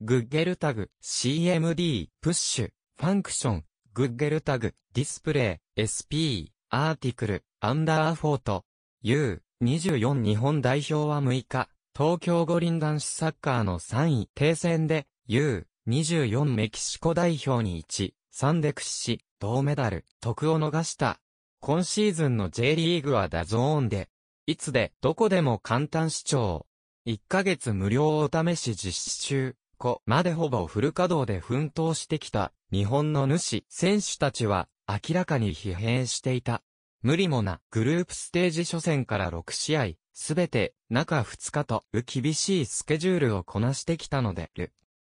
グッゲルタグ、CMD、プッシュ、ファンクション、グッゲルタグ、ディスプレイ、SP、アーティクル、アンダーフォート、U、24日本代表は6日、東京五輪男子サッカーの3位定戦で、U、24メキシコ代表に1、3で屈し、銅メダル、得を逃した。今シーズンの J リーグはダゾーンで、いつで、どこでも簡単視聴。1ヶ月無料お試し実施中。こまでほぼフル稼働で奮闘してきた日本の主選手たちは明らかに疲弊していた。無理もなグループステージ初戦から6試合、すべて中2日と厳しいスケジュールをこなしてきたのでる。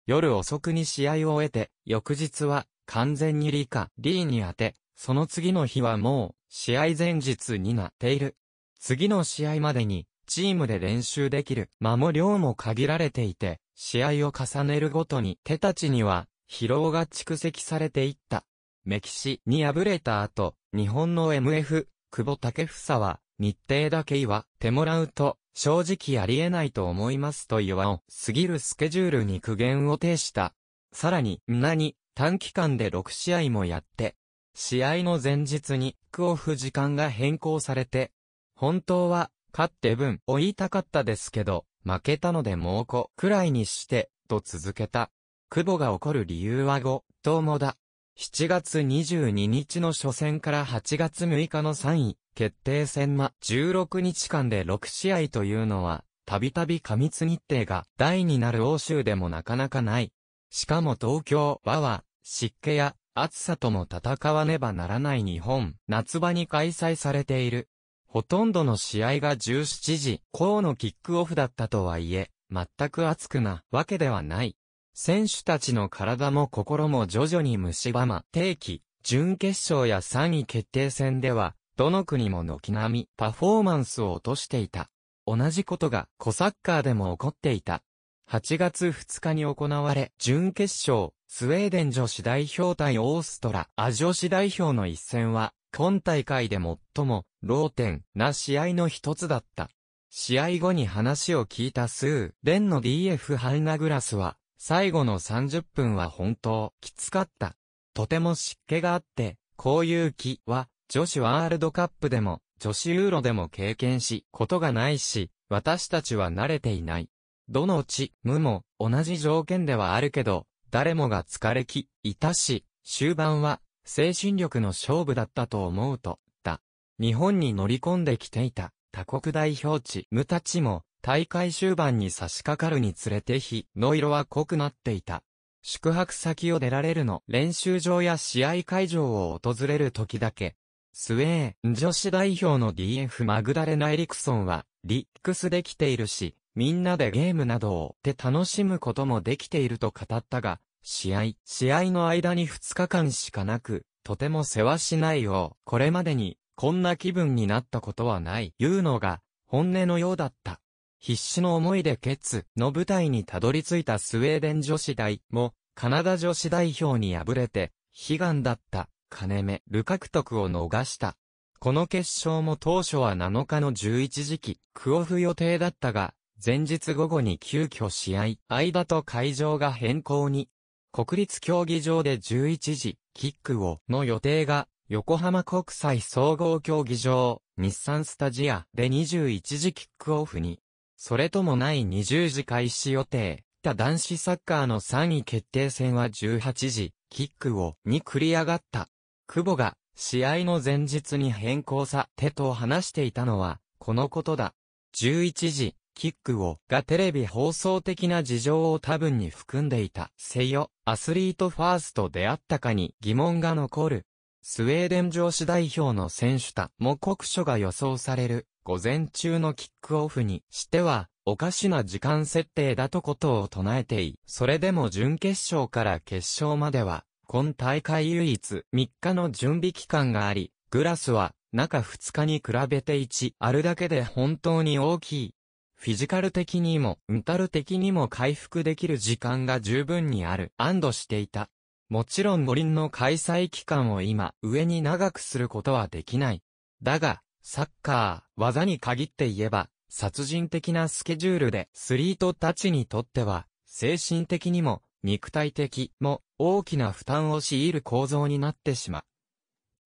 夜遅くに試合を終えて、翌日は完全に理科、ーに当て、その次の日はもう試合前日になっている。次の試合までにチームで練習できる間も量も限られていて、試合を重ねるごとに手たちには疲労が蓄積されていった。メキシに敗れた後、日本の MF、久保建英は、日程だけ言わてもらうと、正直ありえないと思いますと言わんすぎるスケジュールに苦言を呈した。さらに、なに、短期間で6試合もやって、試合の前日に、クオフ時間が変更されて、本当は勝って分を言いたかったですけど、負けたので猛虎くらいにして、と続けた。久保が怒る理由は5、ともだ。7月22日の初戦から8月6日の3位、決定戦ま、16日間で6試合というのは、たびたび過密日程が大になる欧州でもなかなかない。しかも東京和は、湿気や暑さとも戦わねばならない日本、夏場に開催されている。ほとんどの試合が17時、高のキックオフだったとはいえ、全く熱くなわけではない。選手たちの体も心も徐々に蝕ま、定期、準決勝や3位決定戦では、どの国も軒並みパフォーマンスを落としていた。同じことが小サッカーでも起こっていた。8月2日に行われ、準決勝、スウェーデン女子代表対オーストラア女子代表の一戦は、今大会で最も、ローテンな試合の一つだった。試合後に話を聞いたスー、レンの DF ハンナグラスは、最後の30分は本当、きつかった。とても湿気があって、こういう気は、女子ワールドカップでも、女子ユーロでも経験し、ことがないし、私たちは慣れていない。どのち無も、同じ条件ではあるけど、誰もが疲れき、いたし、終盤は、精神力の勝負だったと思うと、だ。日本に乗り込んできていた他国代表チームたちも大会終盤に差し掛かるにつれて日の色は濃くなっていた。宿泊先を出られるの練習場や試合会場を訪れる時だけ。スウェーン女子代表の DF マグダレナ・エリクソンはリックスできているし、みんなでゲームなどをて楽しむこともできていると語ったが、試合、試合の間に2日間しかなく、とても世話しないよう、これまでに、こんな気分になったことはない、いうのが、本音のようだった。必死の思いでケツの舞台にたどり着いたスウェーデン女子大も、カナダ女子代表に敗れて、悲願だった、金目、ル獲得を逃した。この決勝も当初は7日の11時期、クオフ予定だったが、前日午後に急遽試合、間と会場が変更に国立競技場で11時、キックを、の予定が、横浜国際総合競技場、日産スタジアで21時キックオフに、それともない20時開始予定、た男子サッカーの3位決定戦は18時、キックを、に繰り上がった。久保が、試合の前日に変更さ、手と話していたのは、このことだ。11時、キックをがテレビ放送的な事情を多分に含んでいた。せよ、アスリートファーストであったかに疑問が残る。スウェーデン女子代表の選手たも酷暑が予想される午前中のキックオフにしては、おかしな時間設定だとことを唱えてい。それでも準決勝から決勝までは、今大会唯一3日の準備期間があり、グラスは中2日に比べて1あるだけで本当に大きい。フィジカル的にも、メンタル的にも回復できる時間が十分にある、安堵していた。もちろん五輪の開催期間を今、上に長くすることはできない。だが、サッカー、技に限って言えば、殺人的なスケジュールで、スリートたちにとっては、精神的にも、肉体的も、大きな負担を強いる構造になってしまう。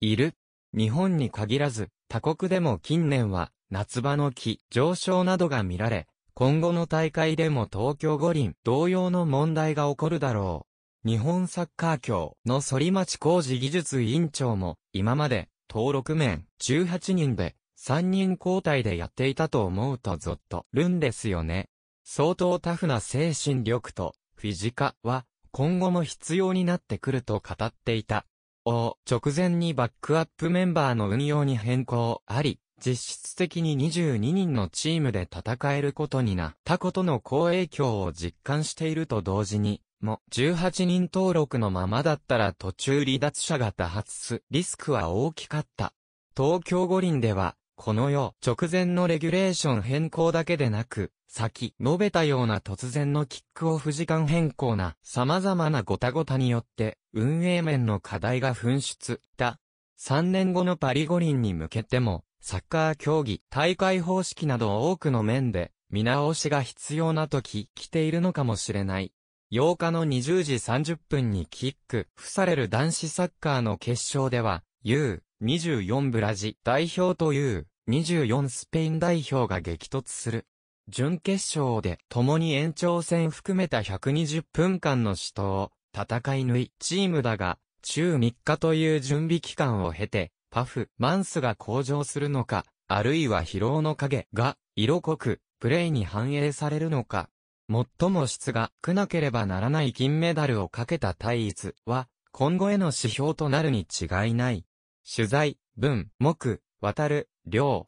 いる。日本に限らず、他国でも近年は、夏場の気上昇などが見られ、今後の大会でも東京五輪同様の問題が起こるだろう。日本サッカー協の反町工事技術委員長も今まで登録面18人で3人交代でやっていたと思うとゾッとるんですよね。相当タフな精神力とフィジカは今後も必要になってくると語っていた。お直前にバックアップメンバーの運用に変更あり、実質的に22人のチームで戦えることになったことの好影響を実感していると同時に、も18人登録のままだったら途中離脱者が多発すリスクは大きかった。東京五輪では、この世直前のレギュレーション変更だけでなく、先述べたような突然のキックオフ時間変更な様々なごたごたによって運営面の課題が噴出だ。3年後のパリ五輪に向けてもサッカー競技、大会方式など多くの面で、見直しが必要な時、来ているのかもしれない。8日の20時30分にキック、付される男子サッカーの決勝では、U24 ブラジ代表と U24 スペイン代表が激突する。準決勝で共に延長戦含めた120分間の死闘戦い抜いチームだが、中3日という準備期間を経て、パフマンスが向上するのか、あるいは疲労の影が色濃くプレイに反映されるのか。最も質がくなければならない金メダルをかけた対立は、今後への指標となるに違いない。取材、文、木、渡る、量。